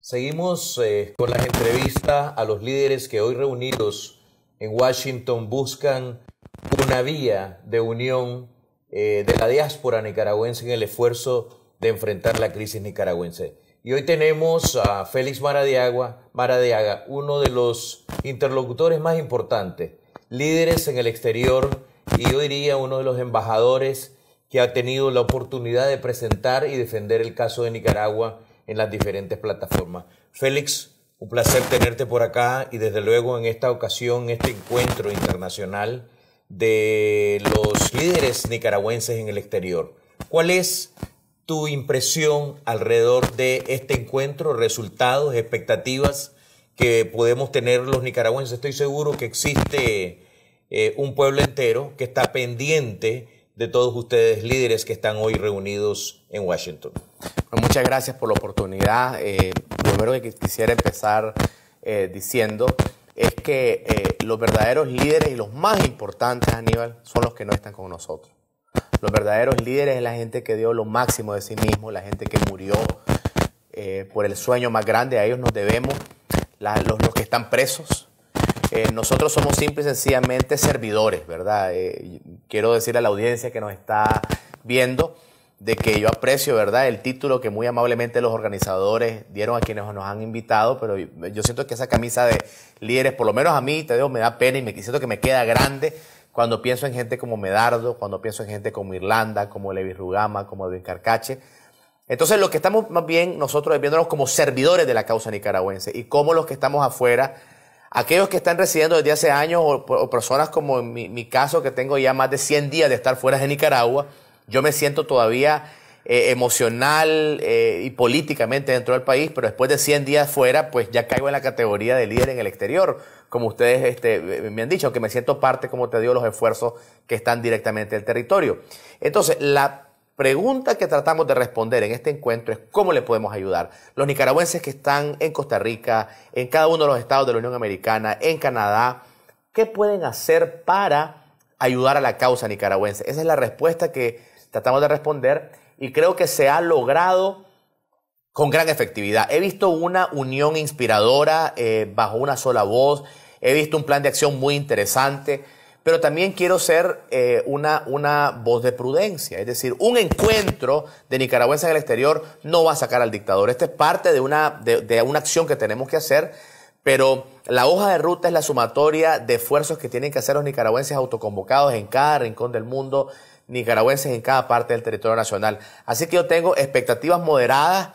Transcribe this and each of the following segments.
Seguimos eh, con las entrevistas a los líderes que hoy reunidos en Washington buscan una vía de unión eh, de la diáspora nicaragüense en el esfuerzo de enfrentar la crisis nicaragüense. Y hoy tenemos a Félix Maradiaga, uno de los interlocutores más importantes, líderes en el exterior y yo diría uno de los embajadores que ha tenido la oportunidad de presentar y defender el caso de Nicaragua en las diferentes plataformas. Félix, un placer tenerte por acá y desde luego en esta ocasión, este encuentro internacional de los líderes nicaragüenses en el exterior. ¿Cuál es tu impresión alrededor de este encuentro, resultados, expectativas que podemos tener los nicaragüenses? Estoy seguro que existe eh, un pueblo entero que está pendiente de todos ustedes líderes que están hoy reunidos en Washington muchas gracias por la oportunidad. Eh, lo primero que quisiera empezar eh, diciendo es que eh, los verdaderos líderes y los más importantes, Aníbal, son los que no están con nosotros. Los verdaderos líderes es la gente que dio lo máximo de sí mismo, la gente que murió por el sueño más grande, a ellos nos debemos, los, los, que están presos. nosotros somos simple y sencillamente servidores, ¿verdad? quiero decir a la audiencia que nos está viendo, de que yo aprecio, ¿verdad?, el título que muy amablemente los organizadores dieron a quienes nos han invitado, pero yo siento que esa camisa de líderes, por lo menos a mí, te digo, me da pena y me siento que me queda grande cuando pienso en gente como Medardo, cuando pienso en gente como Irlanda, como Levi Rugama, como Edwin Carcache. Entonces, lo que estamos más bien nosotros es viéndonos como servidores de la causa nicaragüense y como los que estamos afuera, aquellos que están residiendo desde hace años o, personas como en mi, mi, caso, que tengo ya más de 100 días de estar fuera de Nicaragua, yo me siento todavía eh, emocional eh, y políticamente dentro del país, pero después de 100 días fuera, pues ya caigo en la categoría de líder en el exterior, como ustedes este, me han dicho, aunque me siento parte, como te digo, los esfuerzos que están directamente el territorio. Entonces, la pregunta que tratamos de responder en este encuentro es cómo le podemos ayudar. Los nicaragüenses que están en Costa Rica, en cada uno de los estados de la Unión Americana, en Canadá, ¿qué pueden hacer para ayudar a la causa nicaragüense? Esa es la respuesta que tratamos de responder y creo que se ha logrado con gran efectividad. He visto una unión inspiradora eh, bajo una sola voz, he visto un plan de acción muy interesante, pero también quiero ser eh, una, una voz de prudencia, es decir, un encuentro de nicaragüenses en el exterior no va a sacar al dictador. Esta es parte de una, de una acción que tenemos que hacer, pero la hoja de ruta es la sumatoria de esfuerzos que tienen que hacer los nicaragüenses autoconvocados en cada rincón del mundo nicaragüenses en cada parte del territorio nacional. Así que yo tengo expectativas moderadas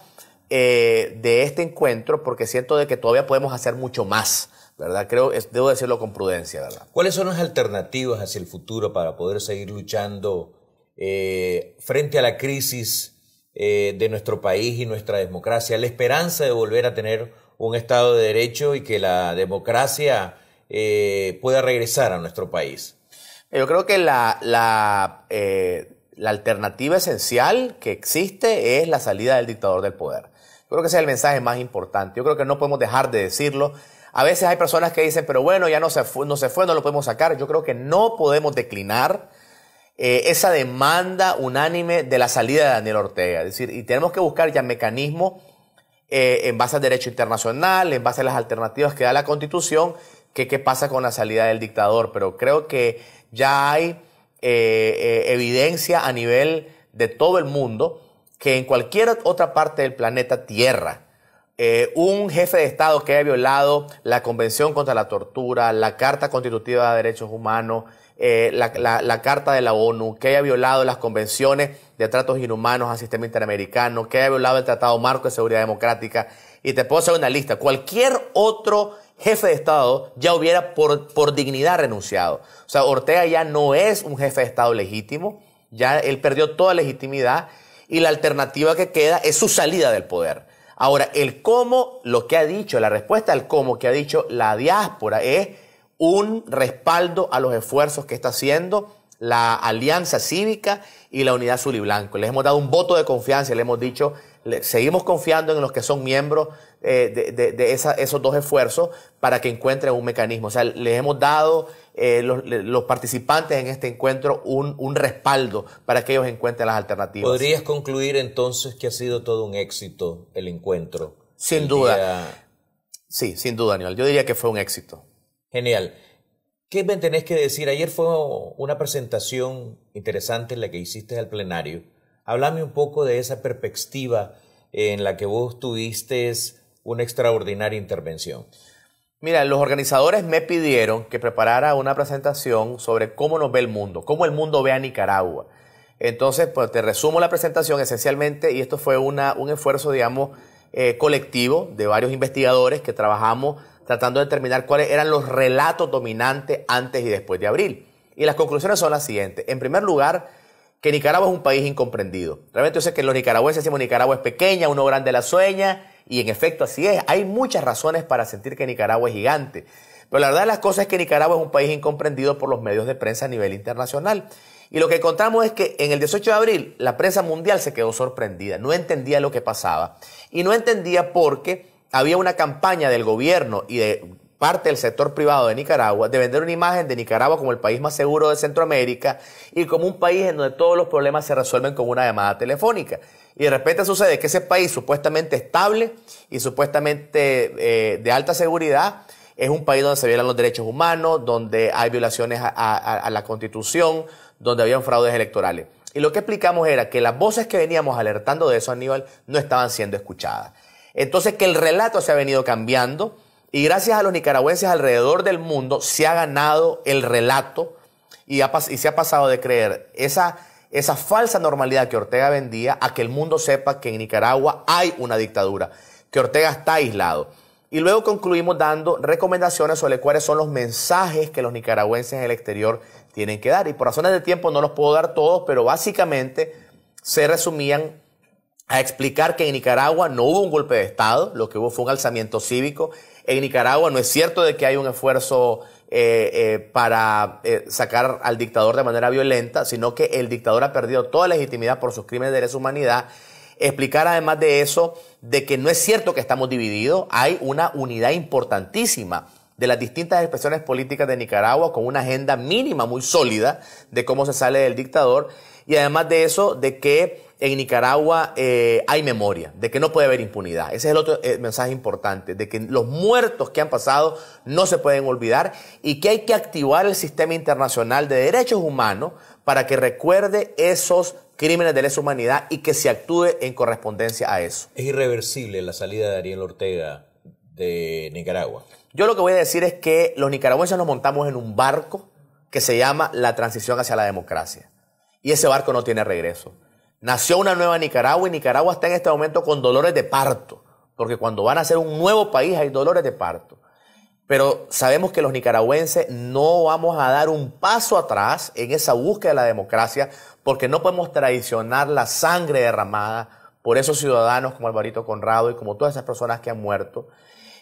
eh, de este encuentro porque siento de que todavía podemos hacer mucho más. ¿verdad? Creo, debo decirlo con prudencia, ¿verdad? ¿Cuáles son las alternativas hacia el futuro para poder seguir luchando eh, frente a la crisis eh, de nuestro país y nuestra democracia? La esperanza de volver a tener un Estado de Derecho y que la democracia pueda regresar a nuestro país. Yo creo que la, eh, la, alternativa esencial que existe es la salida del dictador del poder. Yo creo que ese es el mensaje más importante. Yo creo que no podemos dejar de decirlo. A veces hay personas que dicen, pero bueno, ya no se fue, no, se fue, no lo podemos sacar. Yo creo que no podemos declinar eh, esa demanda unánime de la salida de Daniel Ortega. Es decir, y tenemos que buscar ya mecanismos eh, en base al derecho internacional, en base a las alternativas que da la Constitución, que qué pasa con la salida del dictador, pero creo que ya hay eh, eh, evidencia a nivel de todo el mundo que en cualquier otra parte del planeta Tierra, eh, un jefe de Estado que haya violado la Convención contra la Tortura, la Carta Constitutiva de Derechos Humanos, la, la, Carta de la ONU, que haya violado las convenciones de tratos inhumanos al sistema interamericano, que haya violado el Tratado Marco de Seguridad Democrática, y te puedo hacer una lista, cualquier otro jefe de Estado ya hubiera por, por dignidad renunciado. O sea, Ortega ya no es un jefe de Estado legítimo, ya él perdió toda legitimidad y la alternativa que queda es su salida del poder. Ahora, el cómo, lo que ha dicho, la respuesta al cómo que ha dicho la diáspora es un respaldo a los esfuerzos que está haciendo la Alianza Cívica y la Unidad Azul y Blanco. Les hemos dado un voto de confianza, le hemos dicho seguimos confiando en los que son miembros eh, de, esos dos esfuerzos para que encuentren un mecanismo. O sea, les hemos dado eh, los, participantes en este encuentro un, respaldo para que ellos encuentren las alternativas. ¿Podrías concluir entonces que ha sido todo un éxito el encuentro? Sin duda. Sí, sin duda, Daniel. Yo diría que fue un éxito. Genial. ¿Qué me tenés que decir? Ayer fue una presentación interesante la que hiciste al plenario Háblame un poco de esa perspectiva en la que vos tuviste una extraordinaria intervención. Mira, los organizadores me pidieron que preparara una presentación sobre cómo nos ve el mundo, cómo el mundo ve a Nicaragua. Entonces, pues te resumo la presentación esencialmente, y esto fue un esfuerzo, digamos, eh, colectivo de varios investigadores que trabajamos tratando de determinar cuáles eran los relatos dominantes antes y después de abril. Y las conclusiones son las siguientes. En primer lugar, que Nicaragua es un país incomprendido. Realmente yo sé que los nicaragüenses decimos Nicaragua es pequeña, uno grande la sueña, y en efecto así es. Hay muchas razones para sentir que Nicaragua es gigante. Pero la verdad de las cosas es que Nicaragua es un país incomprendido por los medios de prensa a nivel internacional. Y lo que encontramos es que en el 18 de abril la prensa mundial se quedó sorprendida, no entendía lo que pasaba. Y no entendía por qué había una campaña del gobierno y de parte del sector privado de Nicaragua de vender una imagen de Nicaragua como el país más seguro de Centroamérica y como un país en donde todos los problemas se resuelven con una llamada telefónica. Y de repente sucede que ese país supuestamente estable y supuestamente eh, de alta seguridad es un país donde se violan los derechos humanos, donde hay violaciones a, la constitución, donde habían fraudes electorales. Y lo que explicamos era que las voces que veníamos alertando de eso, Aníbal, no estaban siendo escuchadas. Entonces que el relato se ha venido cambiando, y gracias a los nicaragüenses alrededor del mundo se ha ganado el relato y, se ha pasado de creer esa, esa falsa normalidad que Ortega vendía a que el mundo sepa que en Nicaragua hay una dictadura, que Ortega está aislado. Y luego concluimos dando recomendaciones sobre cuáles son los mensajes que los nicaragüenses en el exterior tienen que dar. Y por razones de tiempo no los puedo dar todos, pero básicamente se resumían a explicar que en Nicaragua no hubo un golpe de Estado, lo que hubo fue un alzamiento cívico en Nicaragua no es cierto de que hay un esfuerzo eh, eh, para eh, sacar al dictador de manera violenta, sino que el dictador ha perdido toda legitimidad por sus crímenes de lesa humanidad. Explicar además de eso, de que no es cierto que estamos divididos, hay una unidad importantísima de las distintas expresiones políticas de Nicaragua con una agenda mínima muy sólida de cómo se sale del dictador y además de eso, de que en Nicaragua eh, hay memoria, de que no puede haber impunidad. Ese es el otro eh, mensaje importante, de que los muertos que han pasado no se pueden olvidar y que hay que activar el sistema internacional de derechos humanos para que recuerde esos crímenes de lesa humanidad y que se actúe en correspondencia a eso. Es irreversible la salida de Ariel Ortega de Nicaragua. Yo lo que voy a decir es que los nicaragüenses nos montamos en un barco que se llama la transición hacia la democracia. Y ese barco no tiene regreso. Nació una nueva Nicaragua y Nicaragua está en este momento con dolores de parto, porque cuando van a ser un nuevo país hay dolores de parto. Pero sabemos que los nicaragüenses no vamos a dar un paso atrás en esa búsqueda de la democracia, porque no podemos traicionar la sangre derramada por esos ciudadanos como Alvarito Conrado y como todas esas personas que han muerto.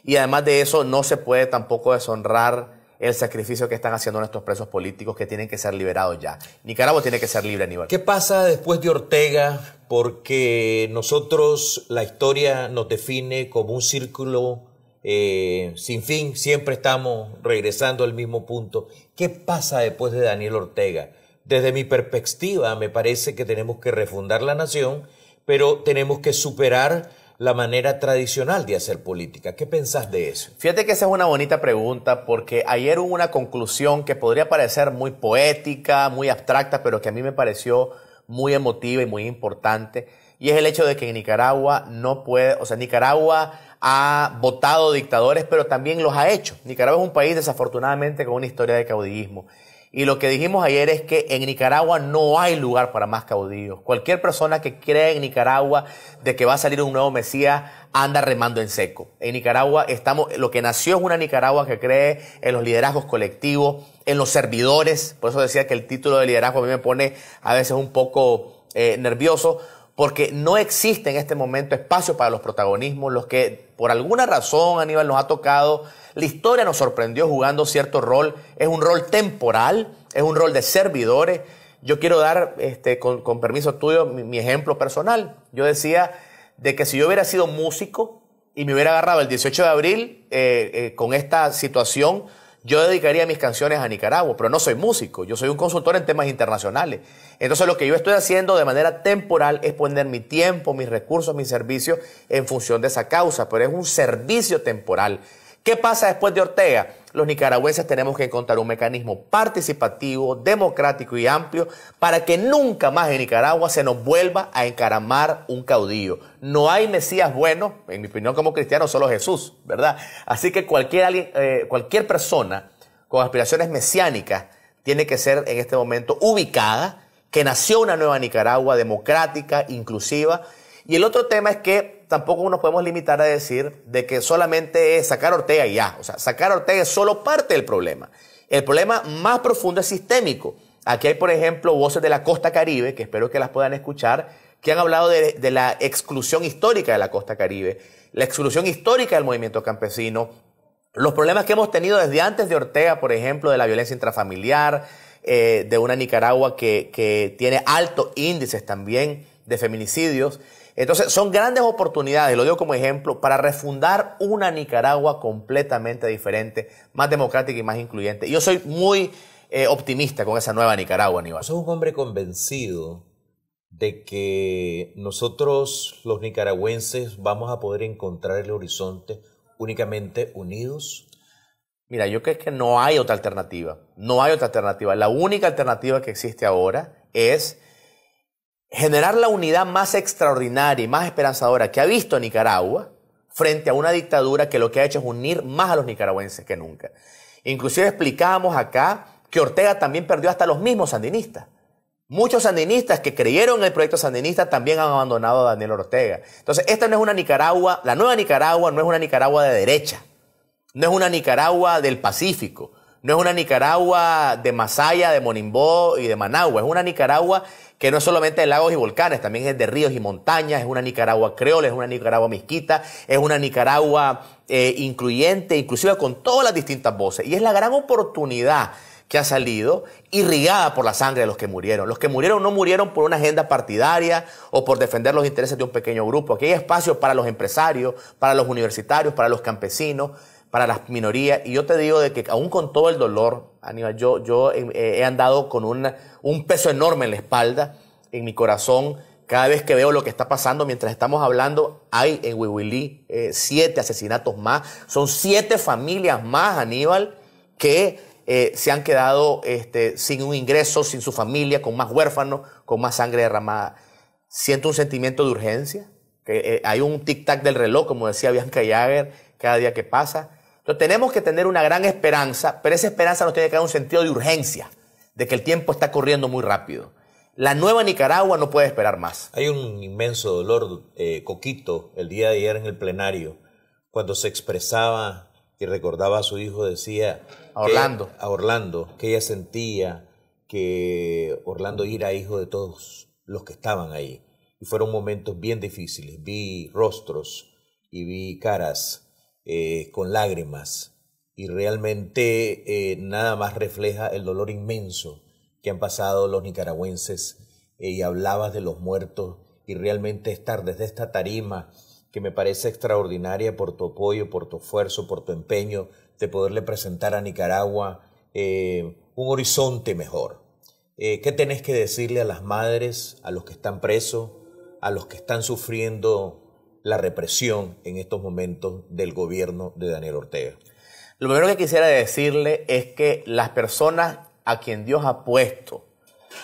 Y además de eso, no se puede tampoco deshonrar el sacrificio que están haciendo nuestros presos políticos que tienen que ser liberados ya. Nicaragua tiene que ser libre, Aníbal. ¿Qué pasa después de Ortega? Porque nosotros, la historia nos define como un círculo eh, sin fin, siempre estamos regresando al mismo punto. ¿Qué pasa después de Daniel Ortega? Desde mi perspectiva, me parece que tenemos que refundar la nación, pero tenemos que superar la manera tradicional de hacer política. ¿Qué pensás de eso? Fíjate que esa es una bonita pregunta porque ayer hubo una conclusión que podría parecer muy poética, muy abstracta, pero que a mí me pareció muy emotiva y muy importante. Y es el hecho de que Nicaragua no puede, o sea, Nicaragua ha votado dictadores, pero también los ha hecho. Nicaragua es un país desafortunadamente con una historia de caudillismo. Y lo que dijimos ayer es que en Nicaragua no hay lugar para más caudillos. Cualquier persona que cree en Nicaragua de que va a salir un nuevo Mesías anda remando en seco. En Nicaragua estamos, lo que nació es una Nicaragua que cree en los liderazgos colectivos, en los servidores. Por eso decía que el título de liderazgo a mí me pone a veces un poco eh, nervioso, porque no existe en este momento espacio para los protagonismos, los que por alguna razón Aníbal nos ha tocado. La historia nos sorprendió jugando cierto rol, es un rol temporal, es un rol de servidores. Yo quiero dar, este, con, permiso tuyo, mi, ejemplo personal. Yo decía de que si yo hubiera sido músico y me hubiera agarrado el 18 de abril eh, eh, con esta situación, yo dedicaría mis canciones a Nicaragua, pero no soy músico, yo soy un consultor en temas internacionales. Entonces lo que yo estoy haciendo de manera temporal es poner mi tiempo, mis recursos, mis servicios en función de esa causa, pero es un servicio temporal. ¿Qué pasa después de Ortega? los nicaragüenses tenemos que encontrar un mecanismo participativo, democrático y amplio para que nunca más en Nicaragua se nos vuelva a encaramar un caudillo. No hay Mesías buenos, en mi opinión como cristiano, solo Jesús, ¿verdad? Así que cualquier, eh, cualquier persona con aspiraciones mesiánicas tiene que ser en este momento ubicada, que nació una nueva Nicaragua democrática, inclusiva. Y el otro tema es que tampoco nos podemos limitar a decir de que solamente es sacar a Ortega y ya. O sea, sacar a Ortega es solo parte del problema. El problema más profundo es sistémico. Aquí hay, por ejemplo, voces de la costa caribe, que espero que las puedan escuchar, que han hablado de, la exclusión histórica de la costa caribe, la exclusión histórica del movimiento campesino, los problemas que hemos tenido desde antes de Ortega, por ejemplo, de la violencia intrafamiliar, eh, de una Nicaragua que, que, tiene altos índices también de feminicidios. Entonces, son grandes oportunidades, lo digo como ejemplo, para refundar una Nicaragua completamente diferente, más democrática y más incluyente. Yo soy muy eh, optimista con esa nueva Nicaragua, Aníbal. Soy un hombre convencido de que nosotros, los nicaragüenses, vamos a poder encontrar el horizonte únicamente unidos. Mira, yo creo que no hay otra alternativa. No hay otra alternativa. La única alternativa que existe ahora es generar la unidad más extraordinaria y más esperanzadora que ha visto Nicaragua frente a una dictadura que lo que ha hecho es unir más a los nicaragüenses que nunca. Inclusive explicábamos acá que Ortega también perdió hasta los mismos sandinistas. Muchos sandinistas que creyeron en el proyecto sandinista también han abandonado a Daniel Ortega. Entonces, esta no es una Nicaragua, la nueva Nicaragua no es una Nicaragua de derecha, no es una Nicaragua del Pacífico, no es una Nicaragua de Masaya, de Monimbó y de Managua, es una Nicaragua que no es solamente de lagos y volcanes, también es de ríos y montañas, es una Nicaragua creola, es una Nicaragua mezquita, es una Nicaragua eh, incluyente, inclusive con todas las distintas voces. Y es la gran oportunidad que ha salido irrigada por la sangre de los que murieron. Los que murieron no murieron por una agenda partidaria o por defender los intereses de un pequeño grupo. Aquí hay espacio para los empresarios, para los universitarios, para los campesinos, para las minorías. Y yo te digo de que aún con todo el dolor, Aníbal, yo, yo eh, eh, he andado con un peso enorme en la espalda, en mi corazón. Cada vez que veo lo que está pasando mientras estamos hablando, hay en Wiwili eh, siete asesinatos más. Son siete familias más, Aníbal, que se han quedado este, sin un ingreso, sin su familia, con más huérfanos, con más sangre derramada. Siento un sentimiento de urgencia, que hay un tic-tac del reloj, como decía Bianca Jagger, cada día que pasa tenemos que tener una gran esperanza, pero esa esperanza nos tiene que dar un sentido de urgencia, de que el tiempo está corriendo muy rápido. La nueva Nicaragua no puede esperar más. Hay un inmenso dolor, eh, Coquito, el día de ayer en el plenario, cuando se expresaba y recordaba a su hijo, decía... A Orlando. a Orlando, que ella sentía que Orlando era hijo de todos los que estaban ahí. Y fueron momentos bien difíciles. Vi rostros y vi caras eh, con lágrimas y realmente eh, nada más refleja el dolor inmenso que han pasado los nicaragüenses eh, y hablabas de los muertos y realmente estar desde esta tarima que me parece extraordinaria por tu apoyo, por tu esfuerzo, por tu empeño de poderle presentar a Nicaragua un horizonte mejor. ¿Qué tenés que decirle a las madres, a los que están presos, a los que están sufriendo la represión en estos momentos del gobierno de Daniel Ortega? Lo primero que quisiera decirle es que las personas a quien Dios ha puesto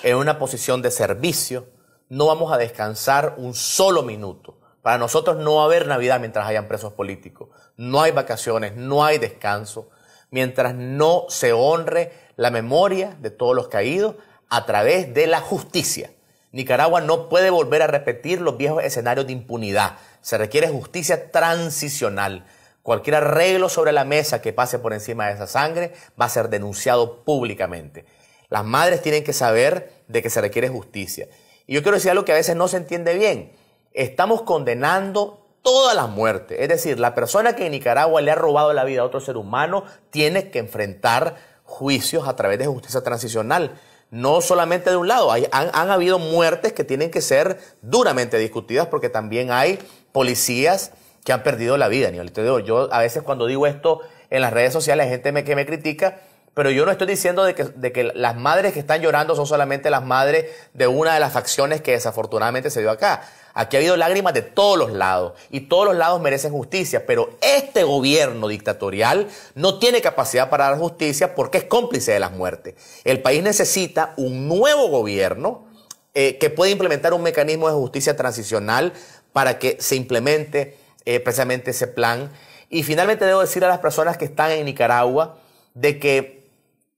en una posición de servicio, no vamos a descansar un solo minuto. Para nosotros no va a haber Navidad mientras hayan presos políticos. No hay vacaciones, no hay descanso, mientras no se honre la memoria de todos los caídos a través de la justicia. Nicaragua no puede volver a repetir los viejos escenarios de impunidad. Se requiere justicia transicional. Cualquier arreglo sobre la mesa que pase por encima de esa sangre va a ser denunciado públicamente. Las madres tienen que saber de que se requiere justicia. Y yo quiero decir algo que a veces no se entiende bien. Estamos condenando todas las muertes. Es decir, la persona que en Nicaragua le ha robado la vida a otro ser humano tiene que enfrentar juicios a través de justicia transicional. No solamente de un lado, han habido muertes que tienen que ser duramente discutidas porque también hay policías que han perdido la vida, Te yo a veces cuando digo esto en las redes sociales, hay gente me, que me critica, pero yo no estoy diciendo de que, las madres que están llorando son solamente las madres de una de las facciones que desafortunadamente se dio acá. Aquí ha habido lágrimas de todos los lados y todos los lados merecen justicia, pero este gobierno dictatorial no tiene capacidad para dar justicia porque es cómplice de las muertes. El país necesita un nuevo gobierno eh, que pueda implementar un mecanismo de justicia transicional para que se implemente eh, precisamente ese plan. Y finalmente debo decir a las personas que están en Nicaragua de que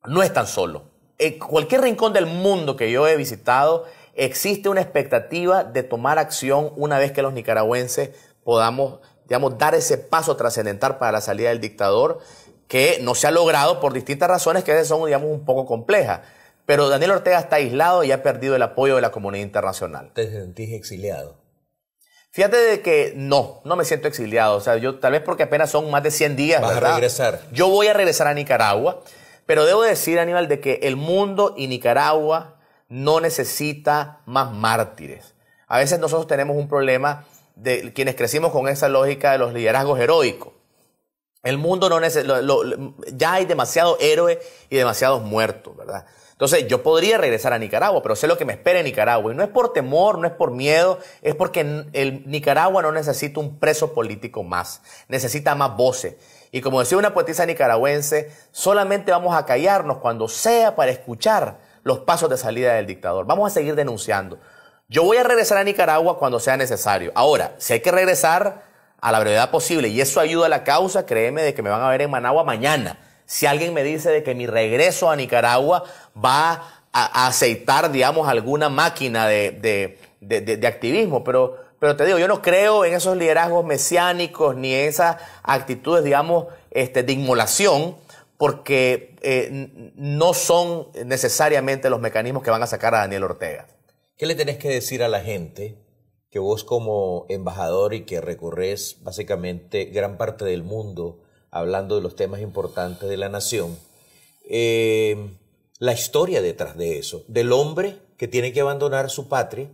no están solos. En cualquier rincón del mundo que yo he visitado, existe una expectativa de tomar acción una vez que los nicaragüenses podamos, digamos, dar ese paso trascendental para la salida del dictador, que no se ha logrado por distintas razones que a veces son, digamos, un poco complejas. Pero Daniel Ortega está aislado y ha perdido el apoyo de la comunidad internacional. ¿Te sentís exiliado? Fíjate de que no, no me siento exiliado. O sea, yo tal vez porque apenas son más de 100 días. para regresar. Yo voy a regresar a Nicaragua, pero debo decir, Aníbal, de que el mundo y Nicaragua no necesita más mártires. A veces nosotros tenemos un problema de quienes crecimos con esa lógica de los liderazgos heroicos. El mundo no necesita, ya hay demasiados héroes y demasiados muertos, ¿verdad? Entonces, yo podría regresar a Nicaragua, pero sé lo que me espera en Nicaragua. Y no es por temor, no es por miedo, es porque el Nicaragua no necesita un preso político más, necesita más voces. Y como decía una poetisa nicaragüense, solamente vamos a callarnos cuando sea para escuchar los pasos de salida del dictador. Vamos a seguir denunciando. Yo voy a regresar a Nicaragua cuando sea necesario. Ahora, si hay que regresar a la brevedad posible y eso ayuda a la causa, créeme de que me van a ver en Managua mañana si alguien me dice de que mi regreso a Nicaragua va a, aceitar, digamos, alguna máquina de, activismo, pero, pero, te digo, yo no creo en esos liderazgos mesiánicos ni en esas actitudes, digamos, este, de inmolación, porque eh, no son necesariamente los mecanismos que van a sacar a Daniel Ortega. ¿Qué le tenés que decir a la gente que vos como embajador y que recorres básicamente gran parte del mundo, hablando de los temas importantes de la nación, eh, la historia detrás de eso, del hombre que tiene que abandonar su patria,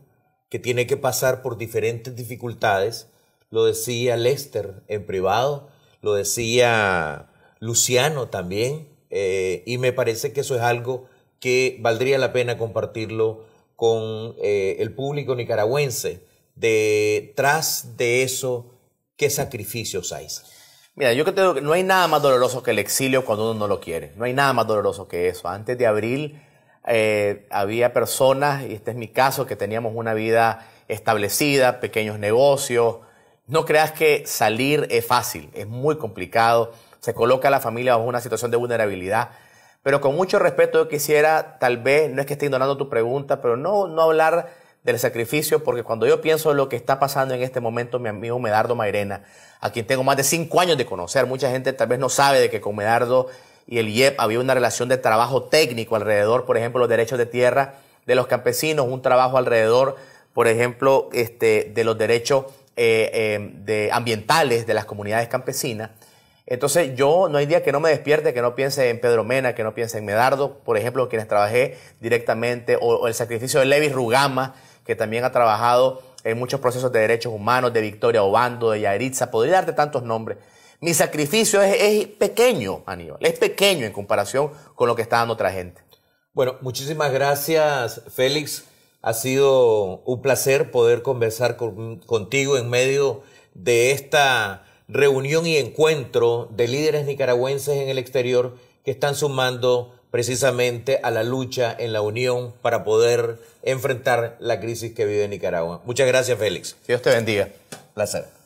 que tiene que pasar por diferentes dificultades, lo decía Lester en privado, lo decía Luciano también, eh, y me parece que eso es algo que valdría la pena compartirlo con eh, el público nicaragüense. Detrás de eso, ¿qué sacrificios hay? Mira, yo creo que no hay nada más doloroso que el exilio cuando uno no lo quiere. No hay nada más doloroso que eso. Antes de abril eh, había personas, y este es mi caso, que teníamos una vida establecida, pequeños negocios. No creas que salir es fácil, es muy complicado. Se coloca a la familia bajo una situación de vulnerabilidad. Pero con mucho respeto yo quisiera, tal vez, no es que esté ignorando tu pregunta, pero no, no hablar del sacrificio, porque cuando yo pienso en lo que está pasando en este momento, mi amigo Medardo Mairena, a quien tengo más de cinco años de conocer, mucha gente tal vez no sabe de que con Medardo y el IEP había una relación de trabajo técnico alrededor, por ejemplo, los derechos de tierra de los campesinos, un trabajo alrededor, por ejemplo, este, de los derechos eh, em, ambientales de las comunidades campesinas. Entonces yo no hay día que no me despierte, que no piense en Pedro Mena, que no piense en Medardo, por ejemplo, quienes trabajé directamente, o, o el sacrificio de Levi Rugama, que también ha trabajado en muchos procesos de derechos humanos, de Victoria Obando, de Yaritza, podría darte tantos nombres. Mi sacrificio es, pequeño, Aníbal, es pequeño en comparación con lo que está dando otra gente. Bueno, muchísimas gracias, Félix. Ha sido un placer poder conversar contigo en medio de esta reunión y encuentro de líderes nicaragüenses en el exterior que están sumando precisamente a la lucha en la unión para poder enfrentar la crisis que vive Nicaragua. Muchas gracias, Félix. Dios te bendiga. Placer.